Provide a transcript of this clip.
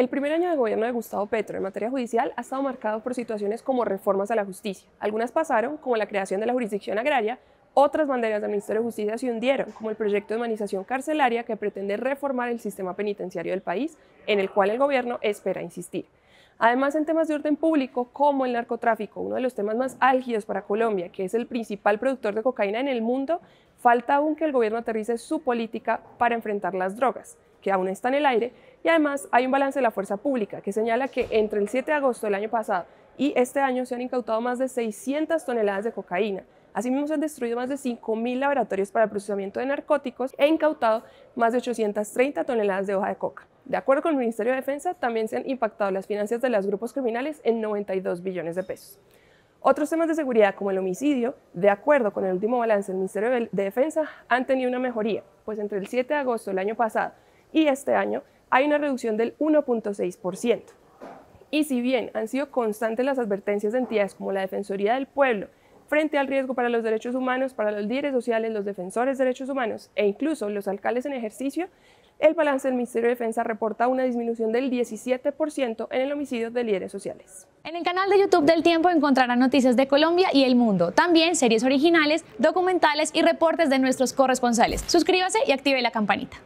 El primer año de gobierno de Gustavo Petro en materia judicial ha estado marcado por situaciones como reformas a la justicia. Algunas pasaron, como la creación de la jurisdicción agraria, otras banderas del Ministerio de Justicia se hundieron, como el proyecto de humanización carcelaria que pretende reformar el sistema penitenciario del país, en el cual el gobierno espera insistir. Además, en temas de orden público, como el narcotráfico, uno de los temas más álgidos para Colombia, que es el principal productor de cocaína en el mundo, falta aún que el gobierno aterrice su política para enfrentar las drogas, que aún está en el aire, y además hay un balance de la fuerza pública que señala que entre el 7 de agosto del año pasado y este año se han incautado más de 600 toneladas de cocaína, Asimismo, se han destruido más de 5.000 laboratorios para el procesamiento de narcóticos e incautado más de 830 toneladas de hoja de coca. De acuerdo con el Ministerio de Defensa, también se han impactado las finanzas de los grupos criminales en 92 billones de pesos. Otros temas de seguridad, como el homicidio, de acuerdo con el último balance del Ministerio de Defensa, han tenido una mejoría, pues entre el 7 de agosto del año pasado y este año hay una reducción del 1.6%. Y si bien han sido constantes las advertencias de entidades como la Defensoría del Pueblo frente al riesgo para los derechos humanos, para los líderes sociales, los defensores de derechos humanos e incluso los alcaldes en ejercicio, el balance del Ministerio de Defensa reporta una disminución del 17% en el homicidio de líderes sociales. En el canal de YouTube del Tiempo encontrarán noticias de Colombia y el mundo, también series originales, documentales y reportes de nuestros corresponsales. Suscríbase y active la campanita.